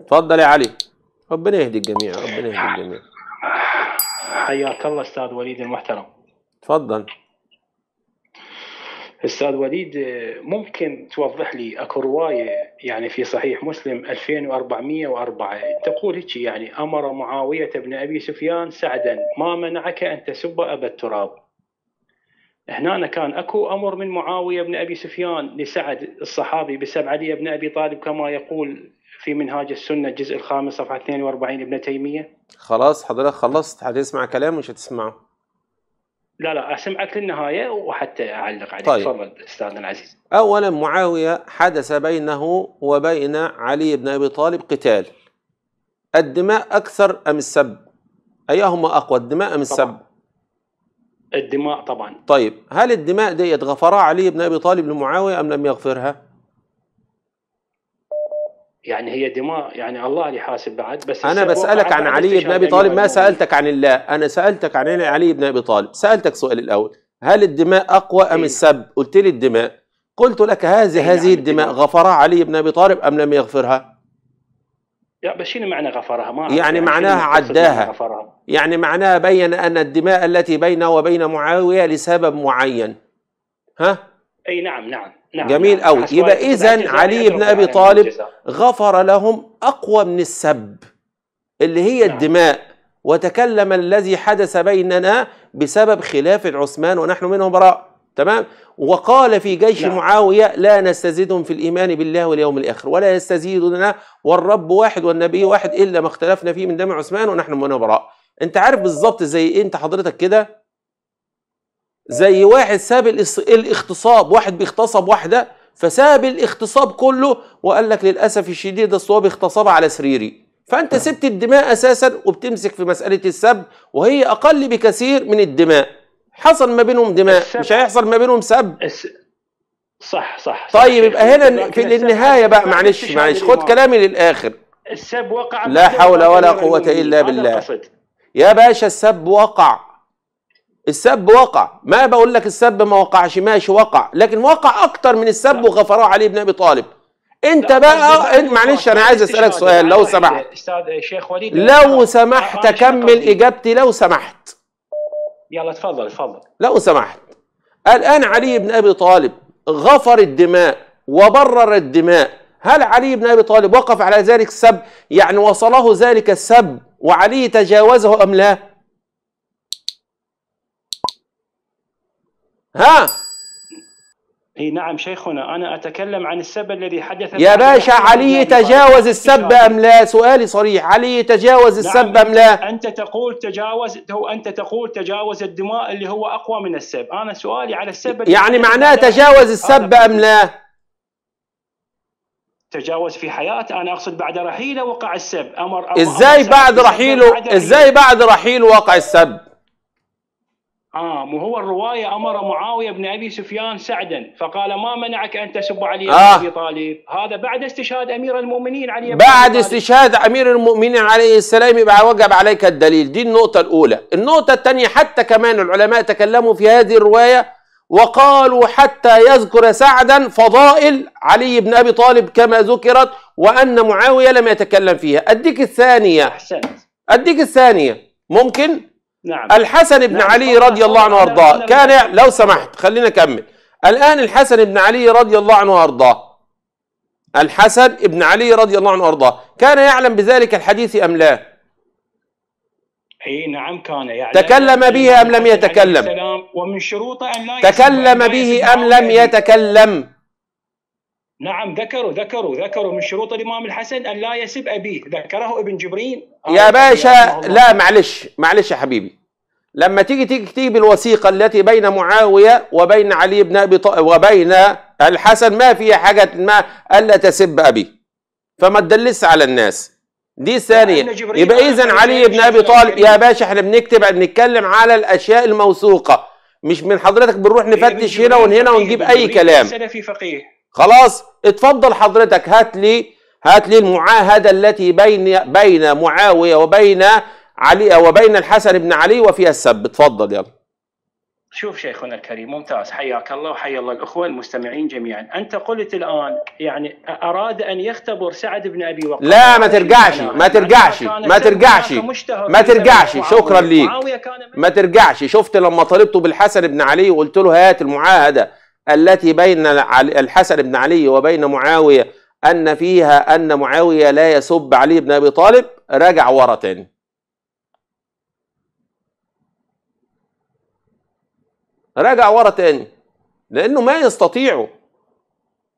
اتفضل يا علي ربنا يهدي الجميع ربنا يهدي الجميع حياك الله استاذ وليد المحترم تفضل استاذ وليد ممكن توضح لي اكو روايه يعني في صحيح مسلم 2404 تقول هيك يعني امر معاويه بن ابي سفيان سعدا ما منعك ان تسب ابا التراب هنا كان اكو امر من معاويه بن ابي سفيان لسعد الصحابي بسب علي بن ابي طالب كما يقول في منهاج السنه الجزء الخامس صفحه 42 ابن تيميه خلاص حضرتك خلصت هتسمع كلام مش هتسمعه لا لا اسمعك للنهايه وحتى اعلق عليك طيب. استاذنا العزيز اولا معاويه حدث بينه وبين علي بن ابي طالب قتال الدماء اكثر ام السب ايهما اقوى الدماء ام السب الدماء طبعا طيب هل الدماء ديت غفرها علي بن ابي طالب لمعاويه ام لم يغفرها يعني هي دماء يعني الله اللي يحاسب بعد بس انا بسالك عن علي بن ابي طالب ما سالتك عن الله انا سالتك عن علي بن ابي طالب سالتك سؤال الاول هل الدماء اقوى ام إيه؟ السب قلت لي الدماء قلت لك هذه إيه هذه يعني الدماء غفرها علي بن ابي طالب ام لم يغفرها لا بس شنو معنى غفرها ما يعني, يعني معناها عداها يعني معناها بين ان الدماء التي بينه وبين معاويه لسبب معين ها اي نعم نعم نعم جميل نعم. قوي يبقى اذا علي بن ابي طالب غفر لهم اقوى من السب اللي هي نعم. الدماء وتكلم الذي حدث بيننا بسبب خلاف عثمان ونحن منه براء تمام وقال في جيش نعم. معاوية لا نستزيدهم في الإيمان بالله واليوم الآخر ولا يستزيدنا والرب واحد والنبي واحد إلا ما اختلفنا فيه من دم عثمان ونحن منه براء أنت عارف بالظبط زي إيه أنت حضرتك كده زي واحد ساب الاغتصاب واحد بيغتصب واحده فساب الاغتصاب كله وقال لك للاسف الشديد الصواب هو على سريري فانت نعم. سبت الدماء اساسا وبتمسك في مساله السب وهي اقل بكثير من الدماء حصل ما بينهم دماء السب. مش هيحصل ما بينهم سب صح صح طيب يبقى هنا في النهايه بقى معلش معلش خد كلامي للاخر السب وقع لا حول ولا قوه الا بالله يا باشا السب وقع السب وقع ما بقول لك السب ما وقعش ماشي وقع لكن وقع اكتر من السب وغفروا علي بن ابي طالب انت بقى معلش انا عايز اسالك سؤال لو سمحت استاذ شيخ وليد لو سمحت اكمل اجابتي لو سمحت يلا تفضل تفضل لو سمحت الان علي بن ابي طالب غفر الدماء وبرر الدماء هل علي بن ابي طالب وقف على ذلك السب يعني وصله ذلك السب وعلي تجاوزه ام لا؟ ها اي نعم شيخنا انا اتكلم عن السب الذي حدث يا باشا علي يتجاوز السب ام لا سؤالي صريح علي يتجاوز نعم. السب ام لا انت تقول تجاوز هو انت تقول تجاوز الدماء اللي هو اقوى من السب انا سؤالي على السب يعني معناه تجاوز السب ام لا تجاوز في حياته انا اقصد بعد رحيله وقع السب امر, أمر ازاي بعد رحيله ازاي بعد رحيله وقع السب اه وهو الروايه امر معاويه بن ابي سفيان سعدا فقال ما منعك ان تسب علي بن آه. ابي طالب هذا بعد استشهاد امير المؤمنين علي بن بعد استشهاد امير المؤمنين عليه السلام يبقى وجب عليك الدليل دي النقطه الاولى النقطه الثانيه حتى كمان العلماء تكلموا في هذه الروايه وقالوا حتى يذكر سعدا فضائل علي بن ابي طالب كما ذكرت وان معاويه لم يتكلم فيها اديك الثانيه احسنت اديك الثانيه ممكن نعم الحسن بن نعم. علي رضي الله عنه وارضاه نعم. كان لو سمحت خلينا اكمل الان الحسن بن علي رضي الله عنه وارضاه الحسن بن علي رضي الله عنه وارضاه كان يعلم بذلك الحديث ام لا؟ اي نعم كان يعلم تكلم به ام لم يتكلم؟ ومن شروطه ان لا تكلم به ام لم يتكلم؟ نعم ذكروا ذكروا ذكروا من شروط الامام الحسن ان لا يسب ابيه ذكره ابن جبرين يا آه، باشا لا معلش معلش يا حبيبي لما تيجي تيجي تكتب الوثيقه التي بين معاويه وبين علي بن ابي طالب وبين الحسن ما فيها حاجه ما الا تسب ابي فما تدلس على الناس دي ثانية يبقى إذا علي بن أبي طالب يا باشا احنا بنكتب بنتكلم على الأشياء الموثوقة مش من حضرتك بنروح إيه، نفتش هنا وهنا ونجيب أي كلام سلفي فقيه خلاص اتفضل حضرتك هات لي هات لي المعاهده التي بين بين معاويه وبين علي وبين الحسن بن علي وفيها السب اتفضل يلا شوف شيخنا الكريم ممتاز حياك الله وحيا الله الاخوه المستمعين جميعا، انت قلت الان يعني اراد ان يختبر سعد بن ابي وقاص لا ما ترجعش ما ترجعش ما ترجعش ما ترجعش شكرا ليك ما ترجعش شفت لما طالبته بالحسن بن علي وقلت له هات المعاهده التي بين الحسن بن علي وبين معاوية أن فيها أن معاوية لا يسب علي بن أبي طالب رجع ورا تاني رجع ورا تاني لأنه ما يستطيعوا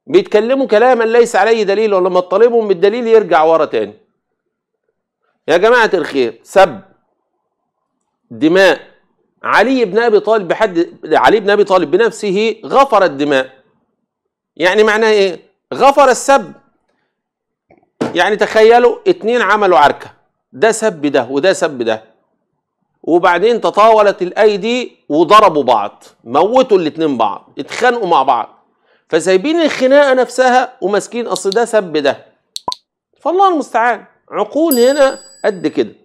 بيتكلموا كلاما ليس عليه دليل ولما تطالبهم بالدليل يرجع ورا تاني يا جماعة الخير سب دماء علي بن ابي طالب بحد علي بن ابي طالب بنفسه غفر الدماء يعني معناه ايه غفر السب يعني تخيلوا اتنين عملوا عركه ده سب ده وده سب ده وبعدين تطاولت الايدي وضربوا بعض موتوا الاتنين بعض اتخانقوا مع بعض فسايبين الخناقه نفسها وماسكين اصل ده سب ده فالله المستعان عقول هنا قد كده